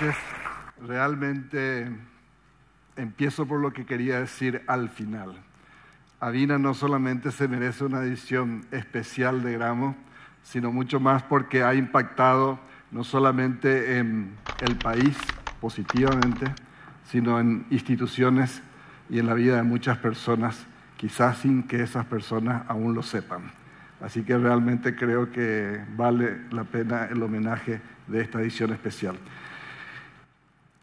noches. Realmente empiezo por lo que quería decir al final. Adina no solamente se merece una edición especial de Gramo, sino mucho más porque ha impactado no solamente en el país positivamente, sino en instituciones y en la vida de muchas personas, quizás sin que esas personas aún lo sepan. Así que realmente creo que vale la pena el homenaje de esta edición especial.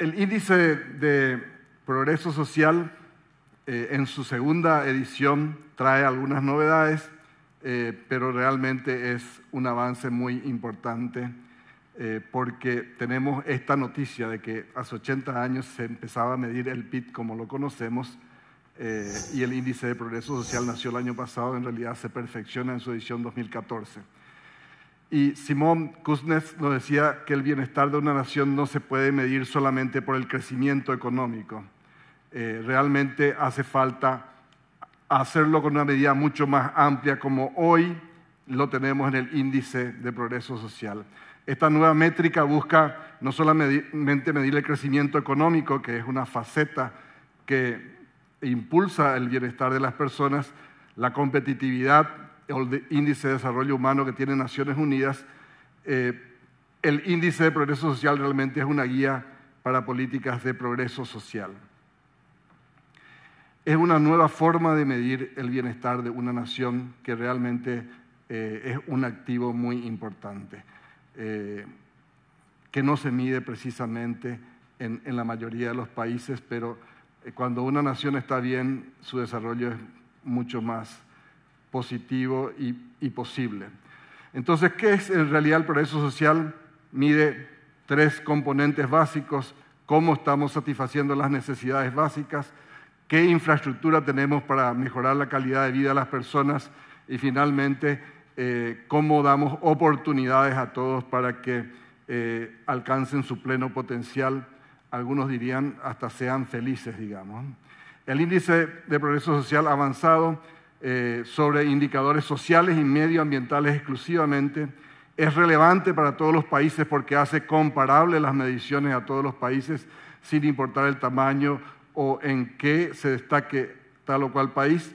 El índice de progreso social eh, en su segunda edición trae algunas novedades, eh, pero realmente es un avance muy importante eh, porque tenemos esta noticia de que hace 80 años se empezaba a medir el PIB como lo conocemos y el índice de progreso social nació el año pasado, en realidad se perfecciona en su edición 2014. Y Simón Kuznets nos decía que el bienestar de una nación no se puede medir solamente por el crecimiento económico. Eh, realmente hace falta hacerlo con una medida mucho más amplia como hoy lo tenemos en el índice de progreso social. Esta nueva métrica busca no solamente medir el crecimiento económico, que es una faceta que impulsa el bienestar de las personas, la competitividad, el índice de desarrollo humano que tiene Naciones Unidas, eh, el índice de progreso social realmente es una guía para políticas de progreso social. Es una nueva forma de medir el bienestar de una nación que realmente eh, es un activo muy importante, eh, que no se mide precisamente en, en, la mayoría de los países, pero cuando una nación está bien, su desarrollo es mucho más positivo y, posible. Entonces, ¿qué es en realidad el progreso social? Mide tres componentes básicos, cómo estamos satisfaciendo las necesidades básicas, qué infraestructura tenemos para mejorar la calidad de vida de las personas y finalmente eh, cómo damos oportunidades a todos para que eh, alcancen su pleno potencial, algunos dirían hasta sean felices, digamos. El índice de progreso social avanzado eh, sobre indicadores sociales y medioambientales exclusivamente. Es relevante para todos los países porque hace comparables las mediciones a todos los países sin importar el tamaño o en qué se destaque tal o cual país.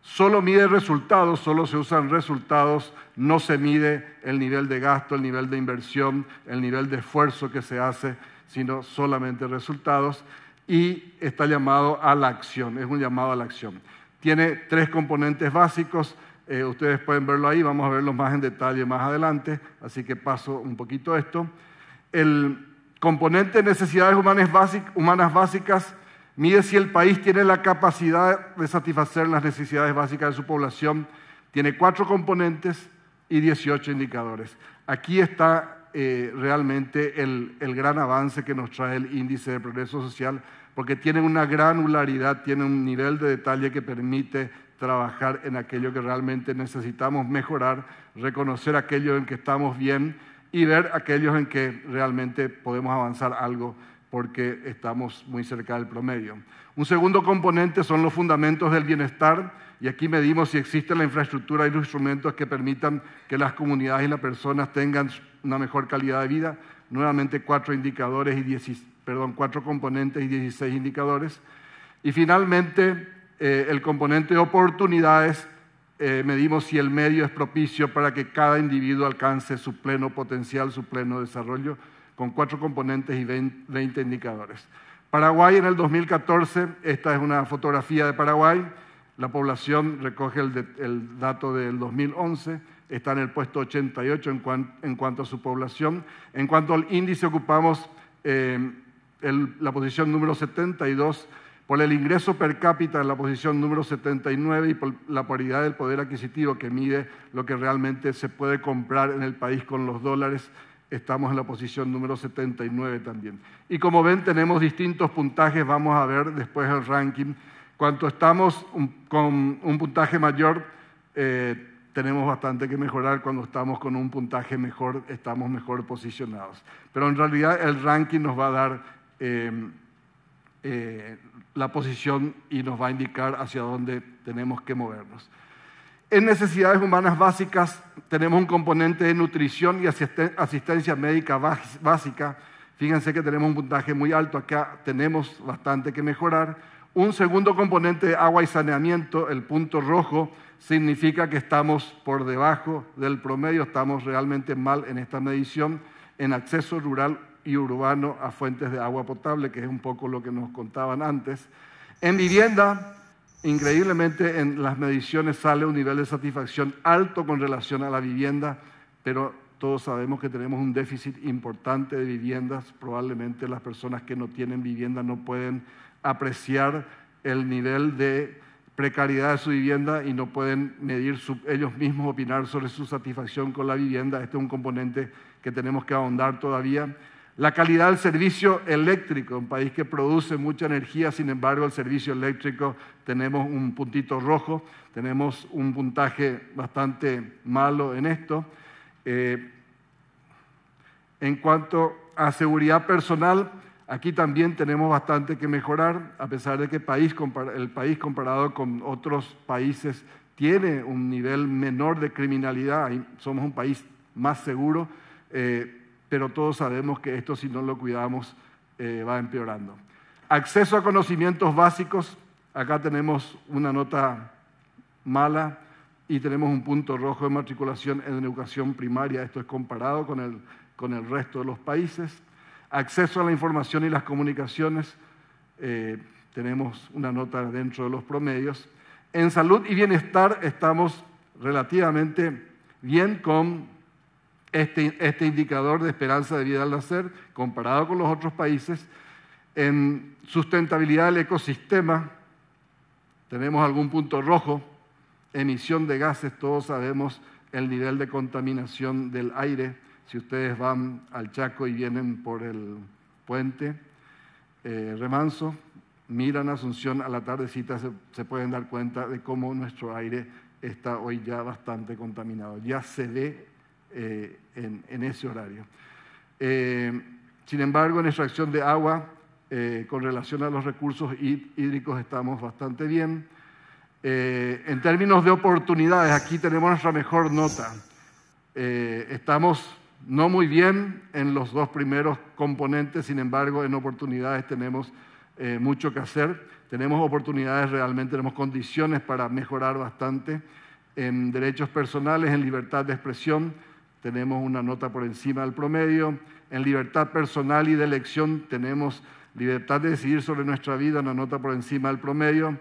Solo mide resultados, solo se usan resultados, no se mide el nivel de gasto, el nivel de inversión, el nivel de esfuerzo que se hace, sino solamente resultados y está llamado a la acción, es un llamado a la acción. Tiene tres componentes básicos, eh, ustedes pueden verlo ahí, vamos a verlo más en detalle más adelante, así que paso un poquito esto. El componente de necesidades humanas, humanas básicas mide si el país tiene la capacidad de satisfacer las necesidades básicas de su población. Tiene cuatro componentes y 18 indicadores. Aquí está eh, realmente el, el, gran avance que nos trae el índice de progreso social, porque tiene una granularidad, tiene un nivel de detalle que permite trabajar en aquello que realmente necesitamos mejorar, reconocer aquello en que estamos bien y ver aquellos en que realmente podemos avanzar algo porque estamos muy cerca del promedio. Un segundo componente son los fundamentos del bienestar y aquí medimos si existe la infraestructura y los instrumentos que permitan que las comunidades y las personas tengan una mejor calidad de vida. Nuevamente cuatro indicadores y perdón, cuatro componentes y 16 indicadores. Y finalmente, eh, el componente de oportunidades, eh, medimos si el medio es propicio para que cada individuo alcance su pleno potencial, su pleno desarrollo, con cuatro componentes y 20, indicadores. Paraguay en el 2014, esta es una fotografía de Paraguay, la población recoge el dato del 2011 está en el puesto 88 en, cuanto a su población. En cuanto al índice, ocupamos eh, la posición número 72 por el ingreso per cápita en la posición número 79 y por la paridad del poder adquisitivo que mide lo que realmente se puede comprar en el país con los dólares, estamos en la posición número 79 también. Y como ven, tenemos distintos puntajes, vamos a ver después el ranking. Cuanto estamos con un puntaje mayor, eh, tenemos bastante que mejorar. Cuando estamos con un puntaje mejor, estamos mejor posicionados. Pero en realidad el ranking nos va a dar eh, eh, la posición y nos va a indicar hacia dónde tenemos que movernos. En necesidades humanas básicas tenemos un componente de nutrición y asistencia médica básica. Fíjense que tenemos un puntaje muy alto acá, tenemos bastante que mejorar. Un segundo componente de agua y saneamiento, el punto rojo, significa que estamos por debajo del promedio, estamos realmente mal en esta medición en acceso rural y urbano a fuentes de agua potable, que es un poco lo que nos contaban antes. En vivienda, increíblemente en las mediciones sale un nivel de satisfacción alto con relación a la vivienda, pero todos sabemos que tenemos un déficit importante de viviendas. Probablemente las personas que no tienen vivienda no pueden apreciar el nivel de precariedad de su vivienda y no pueden medir ellos mismos, opinar sobre su satisfacción con la vivienda. Este es un componente que tenemos que ahondar todavía. La calidad del servicio eléctrico, un país que produce mucha energía, sin embargo, el servicio eléctrico tenemos un puntito rojo, tenemos un puntaje bastante malo en esto. Eh, en cuanto a seguridad personal, Aquí también tenemos bastante que mejorar, a pesar de que el país comparado con otros países tiene un nivel menor de criminalidad, somos un país más seguro, eh, pero todos sabemos que esto si no lo cuidamos eh, va empeorando. Acceso a conocimientos básicos, acá tenemos una nota mala y tenemos un punto rojo de matriculación en educación primaria, esto es comparado con el, con el resto de los países acceso a la información y las comunicaciones, eh, tenemos una nota dentro de los promedios. En salud y bienestar estamos relativamente bien con este, este indicador de esperanza de vida al nacer comparado con los otros países. En sustentabilidad del ecosistema tenemos algún punto rojo, emisión de gases, todos sabemos el nivel de contaminación del aire, si ustedes van al Chaco y vienen por el puente eh, remanso, miran Asunción a la tardecita, se, pueden dar cuenta de cómo nuestro aire está hoy ya bastante contaminado. Ya se ve eh, en, ese horario. Eh, sin embargo, en extracción de agua, con relación a los recursos hídricos, estamos bastante bien. en términos de oportunidades, aquí tenemos nuestra mejor nota. estamos no muy bien en los dos primeros componentes, sin embargo, en oportunidades tenemos eh, mucho que hacer. Tenemos oportunidades realmente, tenemos condiciones para mejorar bastante en derechos personales, en libertad de expresión, tenemos una nota por encima del promedio. En libertad personal y de elección tenemos libertad de decidir sobre nuestra vida, una nota por encima del promedio.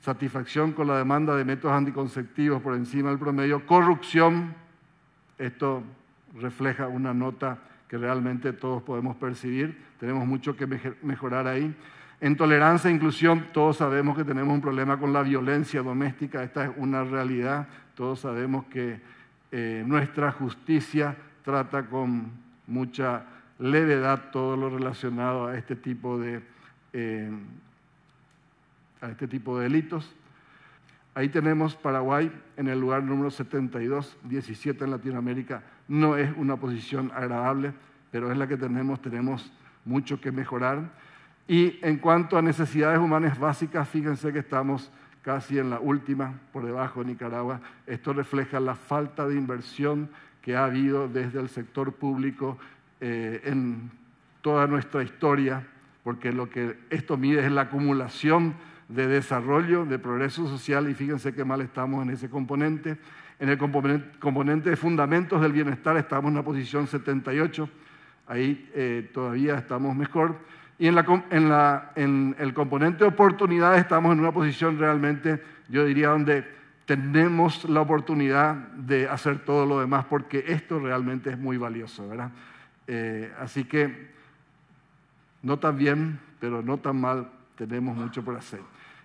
Satisfacción con la demanda de métodos anticonceptivos por encima del promedio. Corrupción, esto refleja una nota que realmente todos podemos percibir. Tenemos mucho que mejorar ahí. En tolerancia e inclusión, todos sabemos que tenemos un problema con la violencia doméstica, esta es una realidad, todos sabemos que eh, nuestra justicia trata con mucha levedad todo lo relacionado a este tipo de, eh, a este tipo de delitos. Ahí tenemos Paraguay en el lugar número 72, 17 en Latinoamérica. No es una posición agradable, pero es la que tenemos, tenemos mucho que mejorar. Y en cuanto a necesidades humanas básicas, fíjense que estamos casi en la última, por debajo de Nicaragua. Esto refleja la falta de inversión que ha habido desde el sector público eh, en toda nuestra historia, porque lo que esto mide es la acumulación de desarrollo, de progreso social, y fíjense qué mal estamos en ese componente. En el componente de fundamentos del bienestar estamos en la posición 78, ahí eh, todavía estamos mejor. Y en, el componente de oportunidades estamos en una posición realmente, yo diría, donde tenemos la oportunidad de hacer todo lo demás, porque esto realmente es muy valioso, ¿verdad? Eh, así que, no tan bien, pero no tan mal, tenemos mucho por hacer.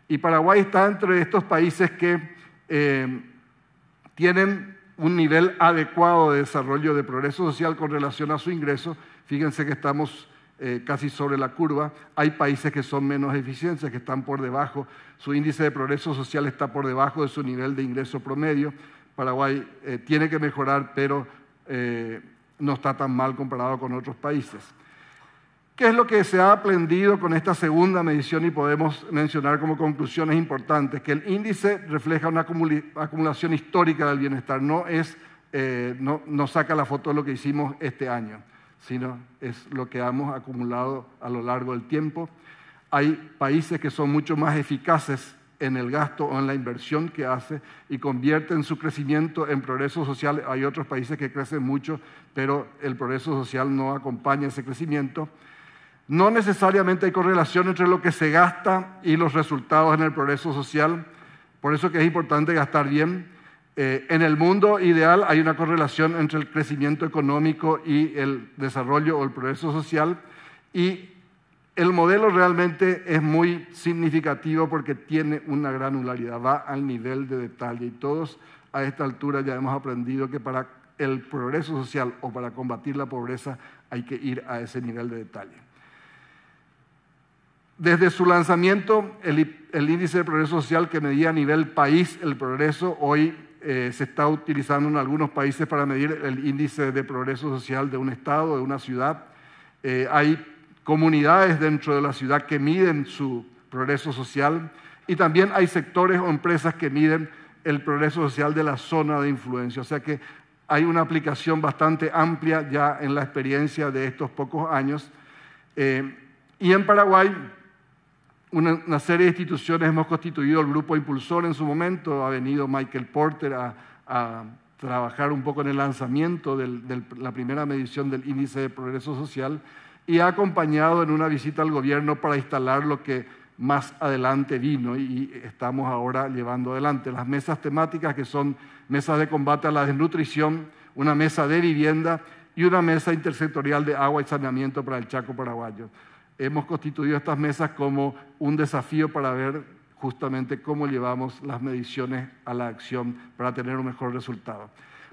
Y Paraguay está entre estos países que eh, tienen un nivel adecuado de desarrollo de progreso social con relación a su ingreso. Fíjense que estamos eh, casi sobre la curva. Hay países que son menos eficientes, que están por debajo. Su índice de progreso social está por debajo de su nivel de ingreso promedio. Paraguay eh, tiene que mejorar, pero no está tan mal comparado con otros países. ¿Qué es lo que se ha aprendido con esta segunda medición y podemos mencionar como conclusiones importantes? Que el índice refleja una acumulación histórica del bienestar, no, es, eh, no, saca la foto de lo que hicimos este año, sino es lo que hemos acumulado a lo largo del tiempo. Hay países que son mucho más eficaces en el gasto o en la inversión que hace y convierten su crecimiento en progreso social. Hay otros países que crecen mucho, pero el progreso social no acompaña ese crecimiento. No necesariamente hay correlación entre lo que se gasta y los resultados en el progreso social. Por eso que es importante gastar bien. Eh, en el mundo ideal hay una correlación entre el crecimiento económico y el desarrollo o el progreso social. Y el modelo realmente es muy significativo porque tiene una granularidad, va al nivel de detalle. Y todos a esta altura ya hemos aprendido que para el progreso social o para combatir la pobreza hay que ir a ese nivel de detalle. Desde su lanzamiento, el, índice de progreso social que medía a nivel país el progreso, hoy eh, se está utilizando en algunos países para medir el índice de progreso social de un estado, de una ciudad. Eh, hay comunidades dentro de la ciudad que miden su progreso social y también hay sectores o empresas que miden el progreso social de la zona de influencia. O sea que hay una aplicación bastante amplia ya en la experiencia de estos pocos años. Eh, y en Paraguay una, serie de instituciones hemos constituido el grupo impulsor en su momento, ha venido Michael Porter a, a trabajar un poco en el lanzamiento de la primera medición del índice de progreso social y ha acompañado en una visita al gobierno para instalar lo que más adelante vino y estamos ahora llevando adelante. Las mesas temáticas que son mesas de combate a la desnutrición, una mesa de vivienda y una mesa intersectorial de agua y saneamiento para el Chaco paraguayo hemos constituido estas mesas como un desafío para ver justamente cómo llevamos las mediciones a la acción para tener un mejor resultado.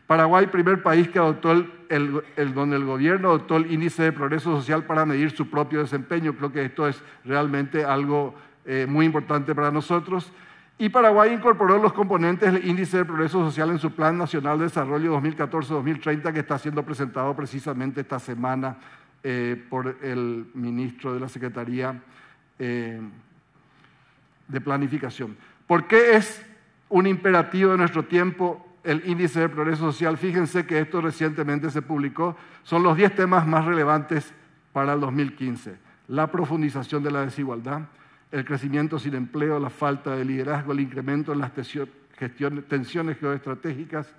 Paraguay, primer país que adoptó el, donde el gobierno adoptó el índice de progreso social para medir su propio desempeño. Creo que esto es realmente algo eh, muy importante para nosotros. Y Paraguay incorporó los componentes del índice de progreso social en su Plan Nacional de Desarrollo 2014-2030 que está siendo presentado precisamente esta semana eh, por el ministro de la Secretaría eh, de Planificación. ¿Por qué es un imperativo de nuestro tiempo el índice de progreso social? Fíjense que esto recientemente se publicó. Son los 10 temas más relevantes para el 2015. La profundización de la desigualdad, el crecimiento sin empleo, la falta de liderazgo, el incremento en las tensiones geoestratégicas,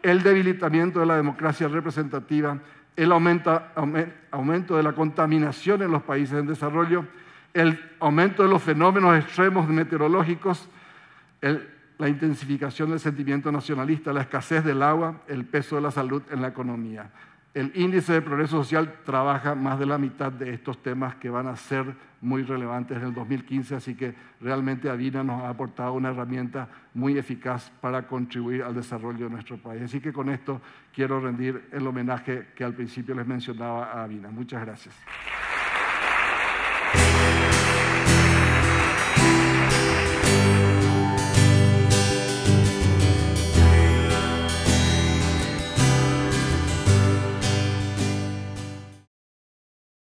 el debilitamiento de la democracia representativa, el aumento de la contaminación en los países en desarrollo, el aumento de los fenómenos extremos meteorológicos, la intensificación del sentimiento nacionalista, la escasez del agua, el peso de la salud en la economía el índice de progreso social trabaja más de la mitad de estos temas que van a ser muy relevantes en el 2015, así que realmente Avina nos ha aportado una herramienta muy eficaz para contribuir al desarrollo de nuestro país. Así que con esto quiero rendir el homenaje que al principio les mencionaba a Avina. Muchas gracias.